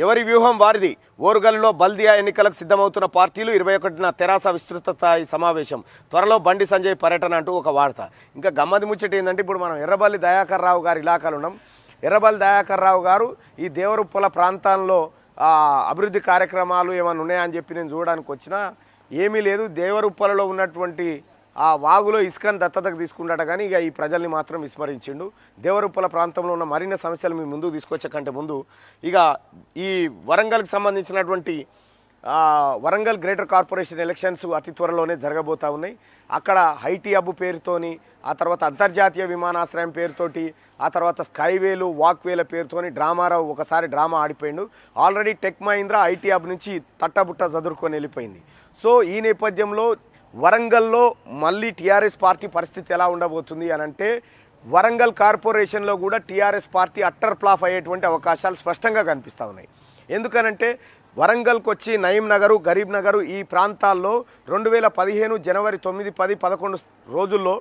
ఎవరి వ్యూహం వారిది ఓరుగల్లో బల్దియా ఎన్నికలకు సిద్ధమవుతున్న పార్టీలు ఇరవై ఒకటిన తెరాస విస్తృత స్థాయి సమావేశం త్వరలో బండి సంజయ్ పర్యటన అంటూ ఒక వార్త ఇంకా గమ్మది ముచ్చట ఏంటంటే ఇప్పుడు మనం ఎర్రబల్లి దయాకర్ రావు గారు ఇలాకాలు ఉన్నాం ఎర్రబల్లి దయాకర్ రావు గారు ఈ దేవరుప్పల ప్రాంతాల్లో అభివృద్ధి కార్యక్రమాలు ఏమైనా ఉన్నాయని చెప్పి నేను చూడడానికి వచ్చినా ఏమీ లేదు దేవరుప్పలలో ఉన్నటువంటి ఆ వాగులో ఇసుకను దత్తతకు తీసుకుంటాట కానీ ఇక ఈ ప్రజల్ని మాత్రం విస్మరించిండు దేవరుప్పల ప్రాంతంలో ఉన్న మరిన్ని సమస్యలు మీ ముందుకు తీసుకొచ్చే కంటే ముందు ఇక ఈ వరంగల్కి సంబంధించినటువంటి వరంగల్ గ్రేటర్ కార్పొరేషన్ ఎలక్షన్స్ అతి త్వరలోనే జరగబోతూ ఉన్నాయి అక్కడ హైటీ హబ్ పేరుతోని ఆ తర్వాత అంతర్జాతీయ విమానాశ్రయం పేరుతోటి ఆ తర్వాత స్కైవేలు వాక్వేల పేరుతోని డ్రామారావు ఒకసారి డ్రామా ఆడిపోయిండు already tech Mahindra IT hub నుంచి తట్టబుట్ట చదురుకొని వెళ్ళిపోయింది సో ఈ నేపథ్యంలో వరంగల్లో మళ్ళీ టీఆర్ఎస్ పార్టీ పరిస్థితి ఎలా ఉండబోతుంది అని అంటే వరంగల్ కార్పొరేషన్లో కూడా టీఆర్ఎస్ పార్టీ అట్టర్ ప్లాఫ్ అయ్యేటువంటి అవకాశాలు స్పష్టంగా కనిపిస్తూ ఉన్నాయి ఎందుకనంటే వరంగల్కి వచ్చి నయీం నగరు గరీబ్ నగరు ఈ ప్రాంతాల్లో రెండు వేల పదిహేను జనవరి తొమ్మిది పది పదకొండు రోజుల్లో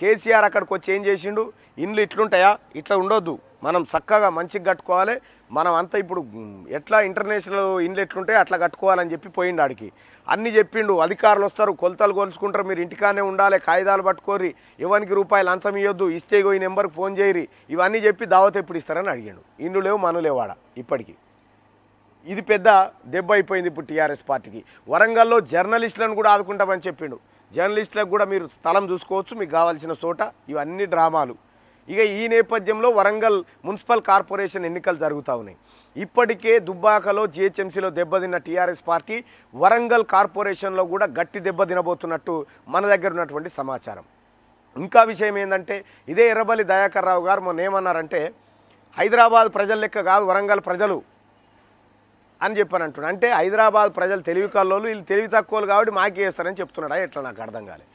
కేసీఆర్ అక్కడికి వచ్చి ఏం చేసిండు ఇండ్లు ఇట్లుంటాయా ఇట్లా ఉండొద్దు మనం చక్కగా మంచిగా కట్టుకోవాలి మనం అంతా ఇప్పుడు ఎట్లా ఇంటర్నేషనల్ ఇండ్లు ఇన్లెట్లుంటే అట్లా కట్టుకోవాలని చెప్పి పోయిండు ఆడికి అన్నీ చెప్పిండు అధికారులు వస్తారు కొలతలు కొలుచుకుంటారు మీరు ఇంటికానే ఉండాలి కాగితాలు పట్టుకోరి ఇవ్వనికి రూపాయలు లంచం ఇవ్వద్దు ఇస్తే ఈ నెంబర్కి ఫోన్ చేయరి ఇవన్నీ చెప్పి దావత్ ఎప్పుడు ఇస్తారని అడిగాడు ఇండ్లు లేవు లేవాడ ఇప్పటికీ ఇది పెద్ద దెబ్బ అయిపోయింది ఇప్పుడు టీఆర్ఎస్ పార్టీకి వరంగల్లో జర్నలిస్టులను కూడా ఆదుకుంటామని చెప్పిండు జర్నలిస్టులకు కూడా మీరు స్థలం చూసుకోవచ్చు మీకు కావాల్సిన చోట ఇవన్నీ డ్రామాలు ఇక ఈ నేపథ్యంలో వరంగల్ మున్సిపల్ కార్పొరేషన్ ఎన్నికలు జరుగుతూ ఉన్నాయి ఇప్పటికే దుబ్బాకలో జిహెచ్ఎంసీలో దెబ్బతిన్న టీఆర్ఎస్ పార్టీ వరంగల్ కార్పొరేషన్లో కూడా గట్టి దెబ్బ తినబోతున్నట్టు మన దగ్గర ఉన్నటువంటి సమాచారం ఇంకా విషయం ఏంటంటే ఇదే ఎర్రబల్లి దయాకర్ రావు గారు మొన్న ఏమన్నారంటే హైదరాబాద్ ప్రజల లెక్క కాదు వరంగల్ ప్రజలు అని చెప్పాను అంటున్నాడు అంటే హైదరాబాద్ ప్రజలు తెలివి కల్లోలు వీళ్ళు తెలివి తక్కువలు కాబట్టి మాకే వేస్తారని చెప్తున్నాడా ఎట్లా నాకు అర్థం కాలేదు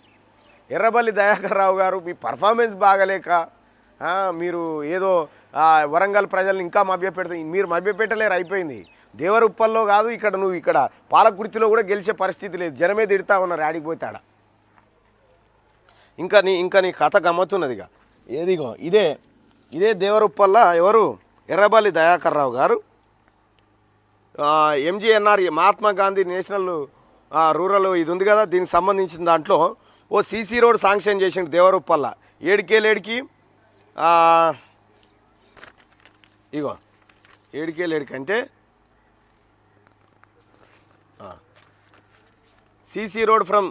ఎర్రబల్లి దయాకర్ రావు గారు మీ పర్ఫార్మెన్స్ బాగలేక మీరు ఏదో వరంగల్ ప్రజల్ని ఇంకా మభ్యపెడతాయి మీరు మభ్యపెట్టలేరు అయిపోయింది దేవరుప్పల్లో కాదు ఇక్కడ నువ్వు ఇక్కడ పాలకుర్తిలో కూడా గెలిచే పరిస్థితి లేదు జనమే తిడతా ఉన్నారు ఆడికి పోతాడ ఇంకా నీ ఇంకా నీ కథ గమ్మత్తున్నది ఇక ఏదిగో ఇదే ఇదే దేవరుప్పల్ల ఎవరు Errabelli Dayakar Rao garu MGNR Mahatma Gandhi national rural ఇది ఉంది కదా దీనికి సంబంధించిన దాంట్లో ఓ సీసీ రోడ్ శాంక్షన్ చేసిండు దేవరుప్పల్ల ఏడికేలేడికి ఇగో ఏడికే లేడికంటే CC road from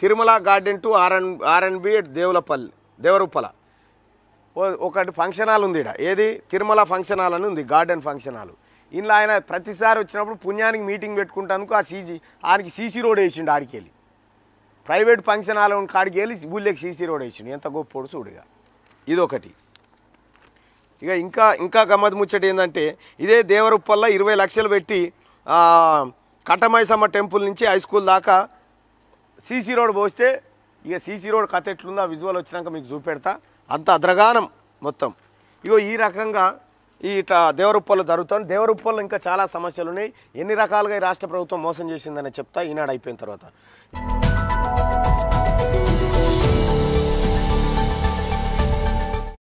Tirumala garden to RN RNB Devulapalli Devaruppula ఒకటి ఫంక్షన్ హాల్ ఉంది ఇక్కడ ఏది తిరుమల ఫంక్షన్ హాల్ అని ఉంది గార్డెన్ ఫంక్షన్ హాల్ ఇందులో ఆయన ప్రతిసారి వచ్చినప్పుడు పుణ్యానికి మీటింగ్ పెట్టుకుంటాను ఆ సీసీ ఆయనకి సీసీ రోడ్ వేసిండు ఆడికి వెళ్ళి ప్రైవేట్ ఫంక్షన్ హాల్ కాడికి వెళ్ళి ఊళ్ళోకి సీసీ రోడ్ వేసిండు ఎంత గొప్ప పొడుసుడిగా ఇదొకటి ఇక ఇంకా ఇంకా గమ్మత్ ముచ్చట ఏంటంటే ఇదే దేవరుప్పల్లో ఇరవై లక్షలు పెట్టి కట్టమైసమ్మ టెంపుల్ నుంచి హై స్కూల్ దాకా సీసీ రోడ్ పోస్తే ఇక సీసీ రోడ్ కథ ఎట్లుందో ఆ విజువల్ వచ్చినాక మీకు చూపెడతా అంత అద్రగానం మొత్తం ఇగో ఈ రకంగా ఈ ఇట్లా దేవరూపల్లో జరుగుతాను ఇంకా చాలా సమస్యలు ఉన్నాయి ఎన్ని రకాలుగా ఈ రాష్ట్ర ప్రభుత్వం మోసం చేసిందని చెప్తా ఈనాడు అయిపోయిన తర్వాత